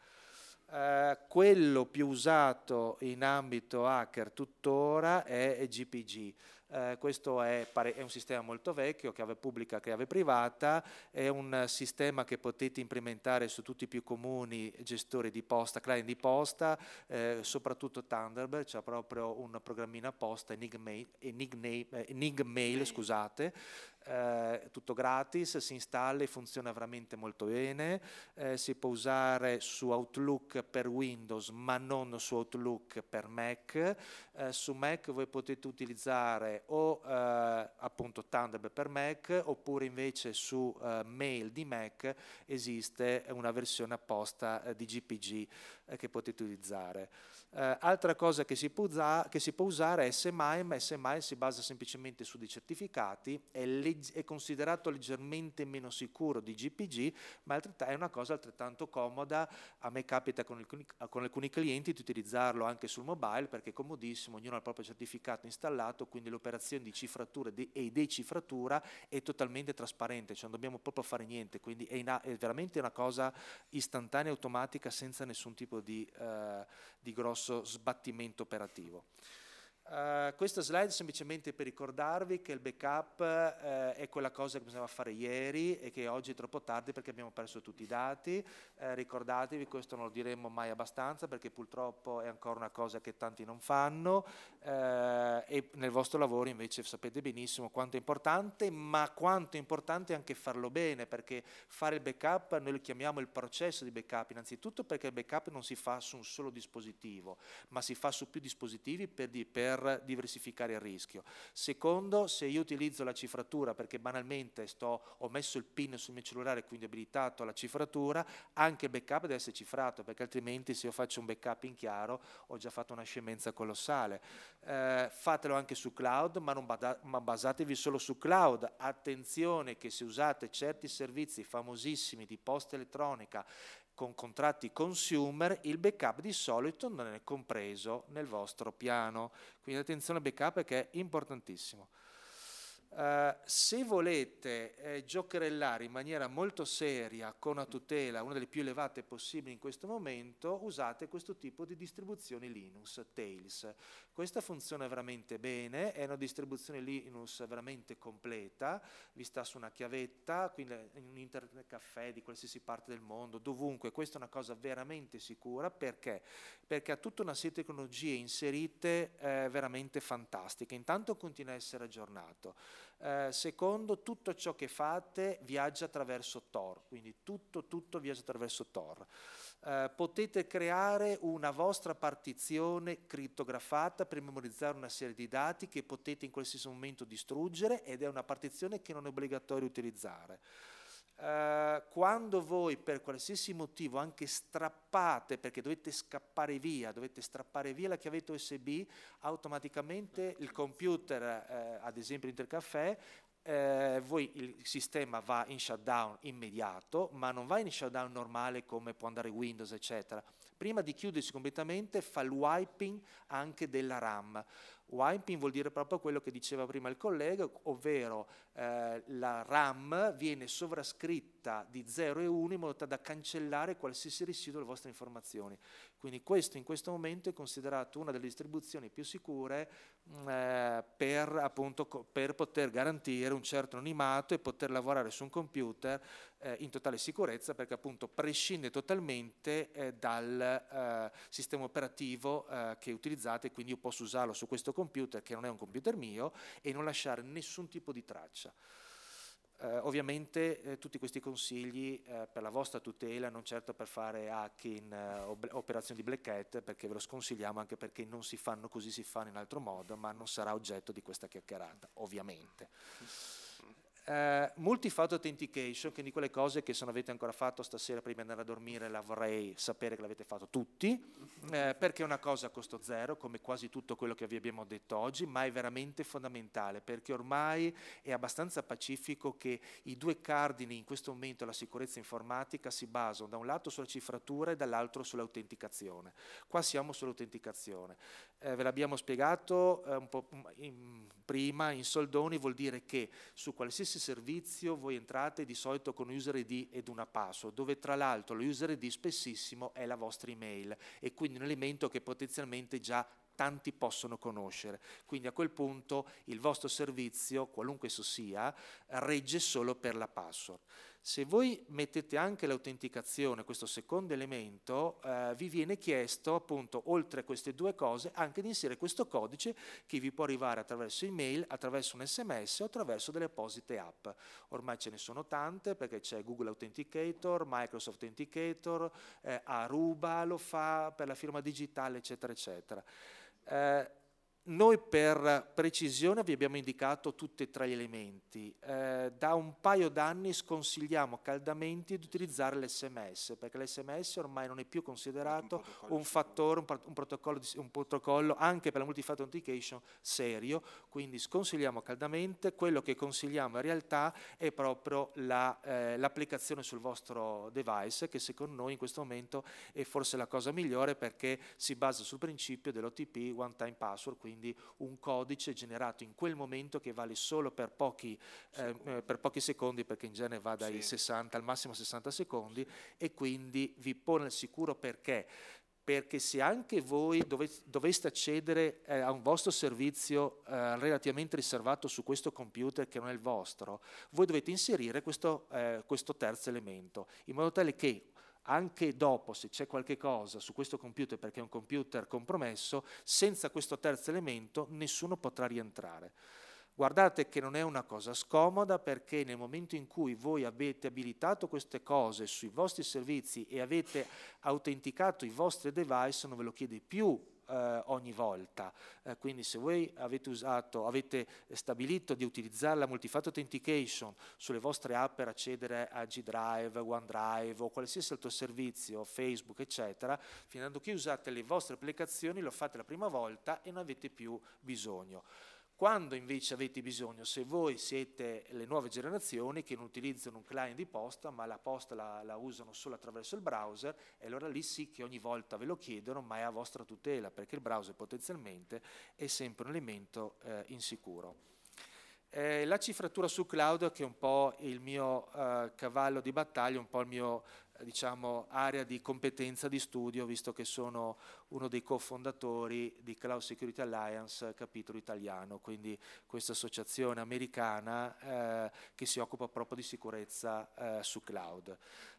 Eh, quello più usato in ambito hacker tuttora è GPG, eh, questo è, è, un sistema molto vecchio, chiave pubblica, chiave privata, è un sistema che potete implementare su tutti i più comuni gestori di posta, client di posta, eh, soprattutto Thunderbird, c'è proprio un programmino posta, eh, Enigmail, Enigmail, scusate, eh, tutto gratis, si installa e funziona veramente molto bene, eh, si può usare su Outlook per Windows ma non su Outlook per Mac, eh, su Mac voi potete utilizzare fare o eh, appunto Thunderbird per Mac oppure invece su eh, mail di Mac esiste una versione apposta eh, di GPG che potete utilizzare. altra cosa che si, può che si può usare è SMIME, SMIME si basa semplicemente su dei certificati, è, è considerato leggermente meno sicuro di GPG, ma è una cosa altrettanto comoda. A me capita con alcuni, con alcuni clienti di utilizzarlo anche sul mobile perché è comodissimo, ognuno ha il proprio certificato installato, quindi l'operazione operazione di cifratura e decifratura è totalmente trasparente, cioè non dobbiamo proprio fare niente, quindi è, a, è veramente una cosa istantanea, automatica, senza nessun tipo di, eh, di grosso sbattimento operativo. Uh, eh, questa slide è semplicemente per ricordarvi che il backup uh, è quella cosa che bisognava fare ieri e che oggi è troppo tardi perché abbiamo perso tutti i dati. Uh, ricordatevi, questo non lo diremo mai abbastanza perché purtroppo è ancora una cosa che tanti non fanno e nel vostro lavoro invece sapete benissimo quanto è importante, ma quanto è importante anche farlo bene perché fare il backup noi lo chiamiamo il processo di backup innanzitutto perché il backup non si fa su un solo dispositivo, ma si fa su più dispositivi per, per per diversificare il rischio. Secondo, se io utilizzo la cifratura perché banalmente sto, ho messo il PIN sul mio cellulare e quindi ho abilitato la cifratura, anche il backup deve essere cifrato perché altrimenti se io faccio un backup in chiaro ho già fatto una scemenza colossale. Eh, fatelo anche su cloud, ma, bada- ma basatevi solo su cloud. Attenzione che se usate certi servizi famosissimi di posta elettronica con contratti consumer, il backup di solito non è compreso nel vostro piano. Quindi attenzione al backup che è importantissimo. Eh, se volete eh, giocherellare in maniera molto seria, con una tutela, una delle più elevate possibili in questo momento, usate questo tipo di distribuzioni Linux, Tails. Questa funziona veramente bene, è una distribuzione Linux veramente completa, vi sta su una chiavetta, quindi in un internet caffè di qualsiasi parte del mondo, dovunque, questa è una cosa veramente sicura, perché? Perché ha tutta una serie di tecnologie inserite eh, veramente fantastiche, intanto continua a essere aggiornato. Eh, secondo tutto ciò che fate viaggia attraverso Tor, quindi tutto, tutto viaggia attraverso Tor. Eh, potete creare una vostra partizione crittografata per memorizzare una serie di dati che potete in qualsiasi momento distruggere ed è una partizione che non è obbligatorio utilizzare. Eh, quando voi per qualsiasi motivo anche strappate, perché dovete scappare via, dovete strappare via la chiavetta USB, automaticamente il computer, eh, ad esempio Intercaffè, eh, voi il sistema va in shutdown immediato, ma non va in shutdown normale come può andare Windows, eccetera. Prima di chiudersi completamente fa il wiping anche della RAM. Wiping vuol dire proprio quello che diceva prima il collega, ovvero eh, la RAM viene sovrascritta di 0 e 1 in modo da cancellare qualsiasi residuo delle vostre informazioni. Quindi questo in questo momento è considerato una delle distribuzioni più sicure mm, eh, per, appunto, per, poter garantire un certo anonimato e poter lavorare su un computer eh, in totale sicurezza perché appunto prescinde totalmente eh, dal eh, sistema operativo eh, che utilizzate, quindi io posso usarlo su questo computer computer che non è un computer mio e non lasciare nessun tipo di traccia. Eh, ovviamente eh, tutti questi consigli eh, per la vostra tutela, non certo per fare hacking eh, o operazioni di black hat, perché ve lo sconsigliamo anche perché non si fanno così, si fanno in altro modo, ma non sarà oggetto di questa chiacchierata, ovviamente eh, multi-factor authentication, quindi quelle cose che se non avete ancora fatto stasera prima di andare a dormire la vorrei sapere che l'avete fatto tutti, mhm. eh, perché è una cosa a costo zero, come quasi tutto quello che vi abbiamo detto oggi, ma è veramente fondamentale perché ormai è abbastanza pacifico che i due cardini in questo momento della sicurezza informatica si basano da un lato sulla cifratura e dall'altro sull'autenticazione. Qua siamo sull'autenticazione. Eh, ve l'abbiamo spiegato eh, un po' in, prima in soldoni, vuol dire che su qualsiasi qualsiasi servizio voi entrate di solito con user ID ed una password, dove tra l'altro lo user ID spessissimo è la vostra email e quindi un elemento che potenzialmente già tanti possono conoscere. Quindi a quel punto il vostro servizio, qualunque esso sia, regge solo per la password. Se voi mettete anche l'autenticazione, questo secondo elemento, eh, vi viene chiesto appunto, oltre a queste due cose, anche di inserire questo codice che vi può arrivare attraverso email, attraverso un sms o attraverso delle apposite app. Ormai ce ne sono tante perché c'è Google Authenticator, Microsoft Authenticator, eh, Aruba lo fa per la firma digitale, eccetera, eccetera. Eh, noi per precisione vi abbiamo indicato tutti e tre gli elementi. Eh, da un paio d'anni sconsigliamo caldamente di utilizzare l'SMS, perché l'SMS ormai non è più considerato un, un fattore, un, un, protocollo, un, protocollo, anche per la multifactor authentication serio, quindi sconsigliamo caldamente. Quello che consigliamo in realtà è proprio l'applicazione la, eh, sul vostro device, che secondo noi in questo momento è forse la cosa migliore perché si basa sul principio dell'OTP, one time password, quindi un codice generato in quel momento che vale solo per pochi, eh, eh per pochi secondi, perché in genere va dai sì. 60 al massimo 60 secondi, e quindi vi pone al sicuro perché perché se anche voi doveste accedere eh, a un vostro servizio eh, relativamente riservato su questo computer che non è il vostro, voi dovete inserire questo, questo terzo elemento, in modo tale che anche dopo, se c'è qualche cosa su questo computer perché è un computer compromesso, senza questo terzo elemento nessuno potrà rientrare. Guardate che non è una cosa scomoda perché nel momento in cui voi avete abilitato queste cose sui vostri servizi e avete autenticato i vostri device non ve lo chiede più eh, ogni volta. Eh, quindi se voi avete, usato, avete stabilito di utilizzare la multifattor authentication sulle vostre app per accedere a G-Drive, OneDrive o qualsiasi altro servizio, Facebook, eccetera, finendo che usate le vostre applicazioni, lo fate la prima volta e non avete più bisogno. Quando invece avete bisogno, se voi siete le nuove generazioni che non utilizzano un client di posta, ma la posta la, la usano solo attraverso il browser, allora lì sì che ogni volta ve lo chiedono, ma è a vostra tutela, perché il browser potenzialmente è sempre un elemento eh, insicuro. Eh, la cifratura su cloud, che è un po' il mio eh, cavallo di battaglia, un po' il mio diciamo, area di competenza di studio, visto che sono uno dei cofondatori di Cloud Security Alliance, capitolo italiano, quindi questa associazione americana eh, che si occupa proprio di sicurezza eh, su cloud.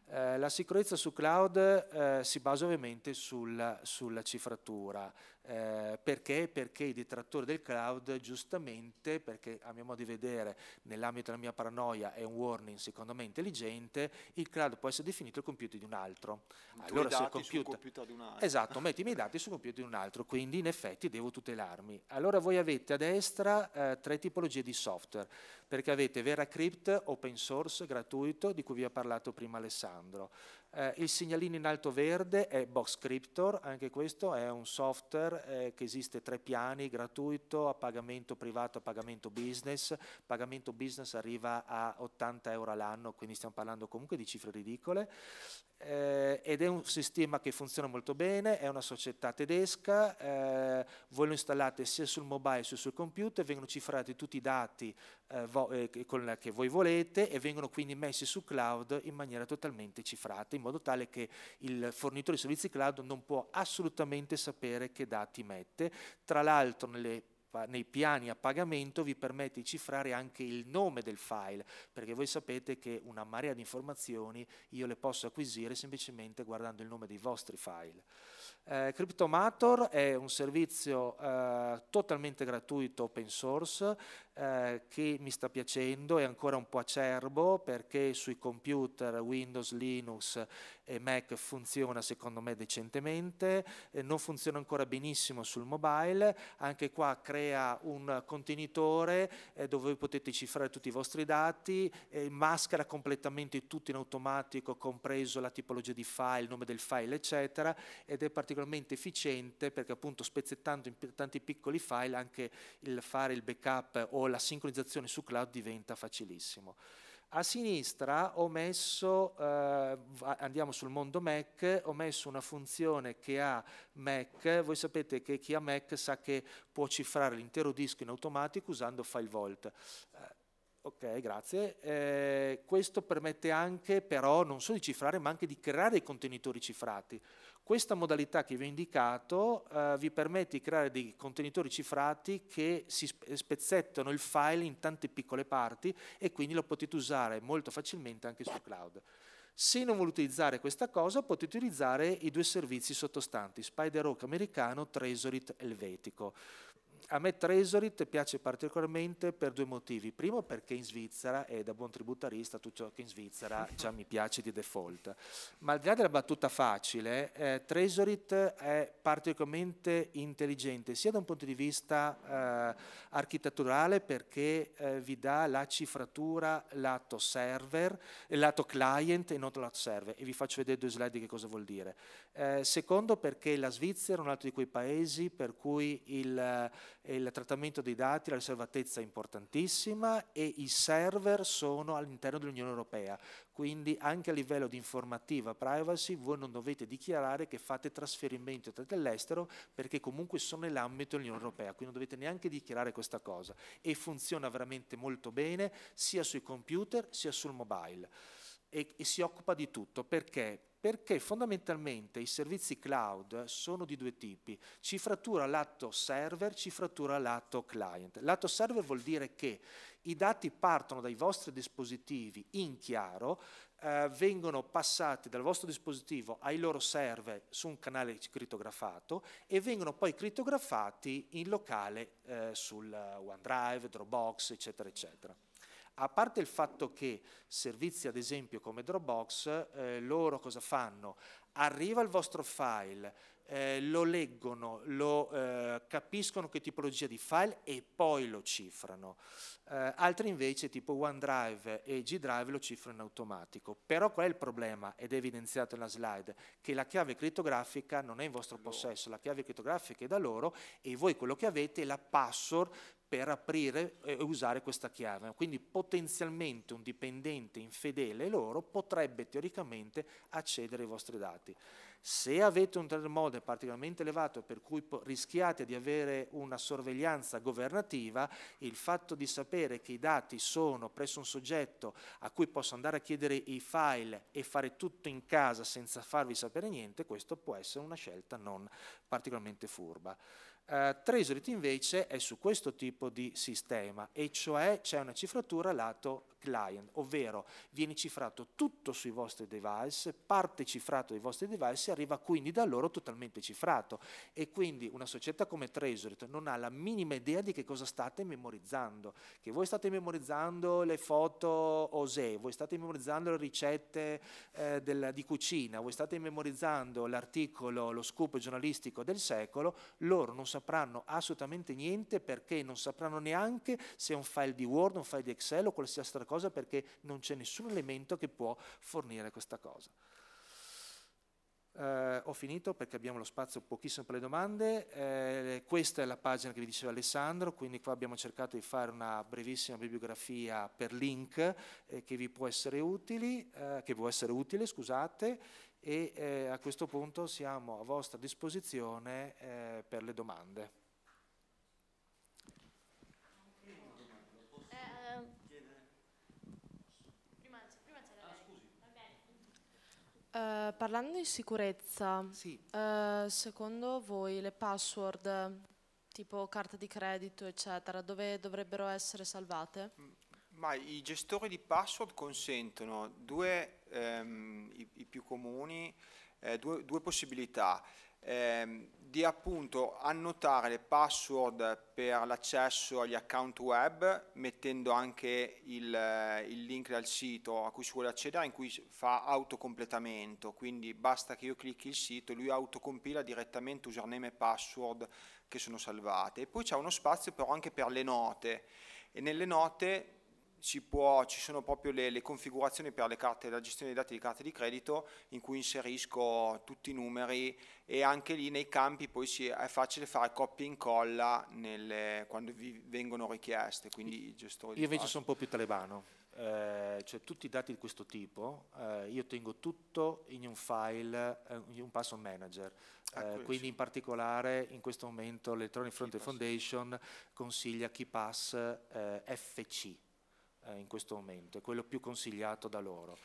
Eh, la sicurezza su cloud eh, si basa ovviamente sulla, sulla cifratura. Eh, perché? Perché i detrattori del cloud, giustamente, perché a mio modo di vedere, nell'ambito della mia paranoia è un warning secondo me intelligente, il cloud può essere definito il computer di un altro. I allora, se il computer, computer di un altro. Esatto, metti i miei dati sul computer di un altro, quindi in effetti devo tutelarmi. Allora voi avete a destra eh, tre tipologie di software perché avete VeraCrypt open source gratuito di cui vi ha parlato prima Alessandro. Eh, il segnalino in alto verde è BoxCryptor, anche questo è un software eh, che esiste tre piani, gratuito, a pagamento privato, a pagamento business. Pagamento business arriva a 80 euro all'anno, quindi stiamo parlando comunque di cifre ridicole eh, ed è un sistema che funziona molto bene, è una società tedesca, eh, voi lo installate sia sul mobile sia sul computer, vengono cifrati tutti i dati eh, eh che voi volete e vengono quindi messi su cloud in maniera totalmente cifrata, in modo tale che il fornitore di servizi cloud non può assolutamente sapere che dati mette. Tra l'altro nelle nei piani a pagamento vi permette di cifrare anche il nome del file, perché voi sapete che una marea di informazioni io le posso acquisire semplicemente guardando il nome dei vostri file. Eh, Cryptomator è un servizio eh, totalmente gratuito open source eh, che mi sta piacendo, è ancora un po' acerbo perché sui computer Windows, Linux Mac funziona secondo me decentemente, non funziona ancora benissimo sul mobile, anche qua crea un contenitore eh, dove potete cifrare tutti i vostri dati, maschera completamente tutto in automatico, compreso la tipologia di file, il nome del file, eccetera, ed è particolarmente efficiente perché appunto spezzettando in tanti piccoli file anche il fare il backup o la sincronizzazione su cloud diventa facilissimo. A sinistra ho messo, eh, andiamo sul mondo Mac, ho messo una funzione che ha Mac, voi sapete che chi ha Mac sa che può cifrare l'intero disco in automatico usando FileVault. Eh, Ok, grazie. Eh, questo permette anche però non solo di cifrare ma anche di creare dei contenitori cifrati. Questa modalità che vi ho indicato eh, vi permette di creare dei contenitori cifrati che si spezzettano il file in tante piccole parti e quindi lo potete usare molto facilmente anche sul cloud. Se non volete utilizzare questa cosa potete utilizzare i due servizi sottostanti, Spider Oak americano, Tresorit elvetico a me Tresorit piace particolarmente per due motivi. Primo perché in Svizzera, e da buon tributarista tutto ciò che in Svizzera già mi piace di default, ma al di là della battuta facile, eh, Tresorit è particolarmente intelligente sia da un punto di vista eh, architetturale perché eh, vi dà la cifratura lato server, lato client e non lato server e vi faccio vedere due slide di che cosa vuol dire. Eh, secondo perché la Svizzera è un altro di quei paesi per cui il il trattamento dei dati, la riservatezza è importantissima e i server sono all'interno dell'Unione Europea, quindi anche a livello di informativa privacy voi non dovete dichiarare che fate trasferimento dall'estero perché comunque sono nell'ambito dell'Unione Europea, quindi non dovete neanche dichiarare questa cosa e funziona veramente molto bene sia sui computer sia sul mobile e, e si occupa di tutto. Perché? Perché fondamentalmente i servizi cloud sono di due tipi, cifratura lato server, cifratura lato client. Lato server vuol dire che i dati partono dai vostri dispositivi in chiaro, eh, vengono passati dal vostro dispositivo ai loro server su un canale crittografato e vengono poi crittografati in locale eh, sul OneDrive, Dropbox, eccetera, eccetera. A parte il fatto che servizi, ad esempio, come Dropbox, eh, loro cosa fanno? Arriva il vostro file, eh, lo leggono, lo eh, capiscono che tipologia di file e poi lo cifrano. Eh, altri invece tipo OneDrive e G-Drive lo cifrano in automatico. Però qual è il problema? Ed è evidenziato nella slide, che la chiave crittografica non è in vostro possesso, la chiave crittografica è da loro e voi quello che avete è la password per aprire eh, e usare questa chiave. Quindi potenzialmente un dipendente infedele loro potrebbe teoricamente accedere ai vostri dati. Se avete un terremoto particolarmente elevato per cui rischiate di avere una sorveglianza governativa, il fatto di sapere che i dati sono presso un soggetto a cui posso andare a chiedere i file e fare tutto in casa senza farvi sapere niente, questo può essere una scelta non particolarmente furba. Uh, eh, Treasury invece è su questo tipo di sistema e cioè c'è una cifratura lato client, ovvero viene cifrato tutto sui vostri device, parte cifrato dei vostri device e arriva quindi da loro totalmente cifrato e quindi una società come Treasurit non ha la minima idea di che cosa state memorizzando, che voi state memorizzando le foto OSE, voi state memorizzando le ricette eh, della, di cucina, voi state memorizzando l'articolo, lo scoop giornalistico del secolo, loro non sapranno assolutamente niente perché non sapranno neanche se è un file di Word, un file di Excel o qualsiasi altra cosa cosa perché non c'è nessun elemento che può fornire questa cosa. Eh, ho finito perché abbiamo lo spazio pochissimo per le domande. Eh, questa è la pagina che vi diceva Alessandro, quindi qua abbiamo cercato di fare una brevissima bibliografia per link eh, che vi può essere, utili, eh, che può essere utile, scusate, e eh, a questo punto siamo a vostra disposizione eh, per le domande. Uh, parlando di sicurezza, sì. uh, secondo voi le password tipo carta di credito, eccetera, dove dovrebbero essere salvate? Mm, ma i gestori di password consentono due, um, i, i, più comuni, eh, due, due possibilità ehm, di appunto annotare le password per l'accesso agli account web mettendo anche il, il, link dal sito a cui si vuole accedere in cui fa autocompletamento quindi basta che io clicchi il sito lui autocompila direttamente username e password che sono salvate e poi c'è uno spazio però anche per le note e nelle note ci, può, ci sono proprio le, le configurazioni per le carte, la gestione dei dati di carte di credito in cui inserisco tutti i numeri e anche lì nei campi poi si, è facile fare copia e incolla nelle, quando vi vengono richieste. Quindi Io invece sono un po' più talebano. Eh, cioè tutti i dati di questo tipo, eh, io tengo tutto in un file, eh, in un passo manager. Ecco quindi in particolare in questo momento l'Electronic Frontier Foundation consiglia KeyPass eh, FC, eh, in questo momento, è quello più consigliato da loro.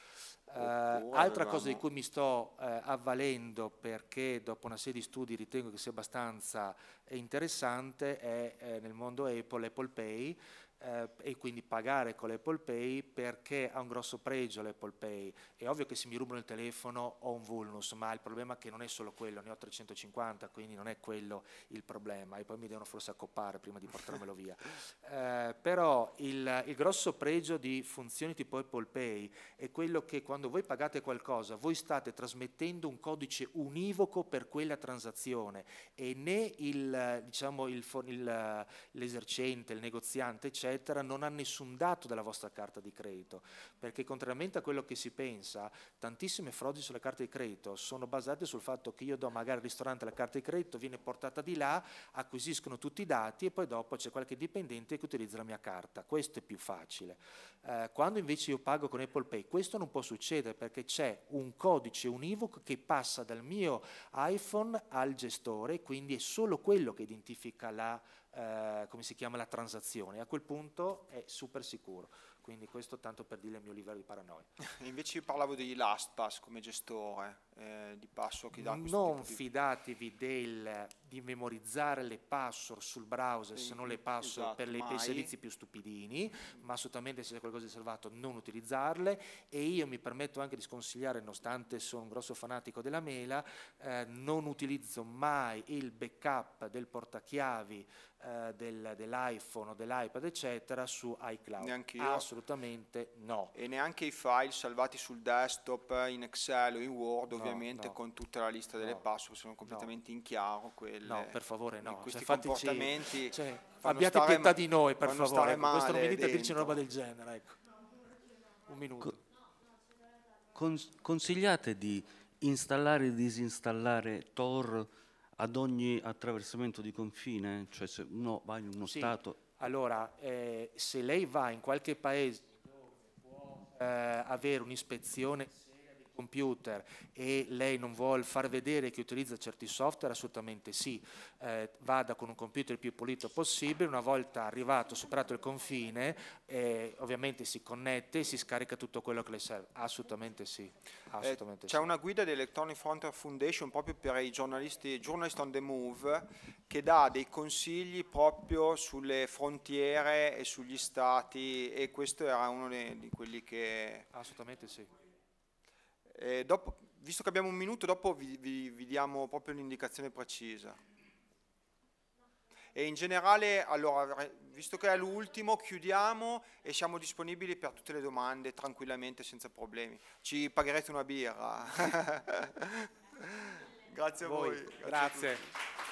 Eh, altra cosa di cui mi sto eh, avvalendo perché dopo una serie di studi ritengo che sia abbastanza eh, interessante è eh, nel mondo Apple, Apple Pay, eh, e quindi pagare con l'Apple Pay perché ha un grosso pregio l'Apple Pay. È ovvio che se mi rubano il telefono ho un vulnus, ma il problema è che non è solo quello, ne ho 350, quindi non è quello il problema e poi mi devono forse accoppare prima di portarmelo via. Eh, però il, il grosso pregio di funzioni tipo Apple Pay è quello che quando voi pagate qualcosa voi state trasmettendo un codice univoco per quella transazione e né il, diciamo, il, l'esercente, il negoziante, eccetera, eccetera, non ha nessun dato della vostra carta di credito, perché contrariamente a quello che si pensa, tantissime frodi sulle carte di credito sono basate sul fatto che io do magari al ristorante la carta di credito, viene portata di là, acquisiscono tutti i dati e poi dopo c'è qualche dipendente che utilizza la mia carta, questo è più facile. Eh, quando invece io pago con Apple Pay, questo non può succedere perché c'è un codice univoco che passa dal mio iPhone al gestore, quindi è solo quello che identifica la eh, come si chiama, la transazione. A quel punto è super sicuro. Quindi questo tanto per dire il mio livello di paranoia. Invece io parlavo degli LastPass come gestore. Eh, di password che dà questo Non di... fidatevi del, di memorizzare le password sul browser, se non le password esatto, per, le, per, i servizi più stupidini, ma assolutamente se c'è qualcosa di salvato non utilizzarle e io mi permetto anche di sconsigliare, nonostante sono un grosso fanatico della mela, eh, non utilizzo mai il backup del portachiavi eh, del, dell'iPhone o dell'iPad eccetera su iCloud. neanche io. Assolutamente no. E neanche i file salvati sul desktop in Excel o in Word no ovviamente no. con tutta la lista delle no. password sono completamente no. in chiaro quelle. No, per favore, no. Questi cioè, comportamenti cioè, abbiate pietà di noi, per favore. Ecco, questo non venite a dirci una roba del genere, ecco. Un minuto. Con, consigliate di installare e disinstallare Tor ad ogni attraversamento di confine? Cioè se uno va in uno sì. Stato... Allora, eh, se lei va in qualche paese eh, eh avere un'ispezione computer e lei non vuole far vedere che utilizza certi software, assolutamente sì, eh, vada con un computer il più pulito possibile, una volta arrivato, superato il confine, eh, ovviamente si connette e si scarica tutto quello che le serve, assolutamente sì. Eh, assolutamente eh, sì. C'è una guida dell'Electronic Frontier Foundation proprio per i giornalisti, Journalist on the Move, che dà dei consigli proprio sulle frontiere e sugli stati e questo era uno di quelli che... Assolutamente sì. Eh, dopo, visto che abbiamo un minuto, dopo vi, vi, vi diamo proprio un'indicazione precisa. E in generale, allora, visto che è l'ultimo, chiudiamo e siamo disponibili per tutte le domande tranquillamente, senza problemi. Ci pagherete una birra. grazie a voi. Grazie. grazie.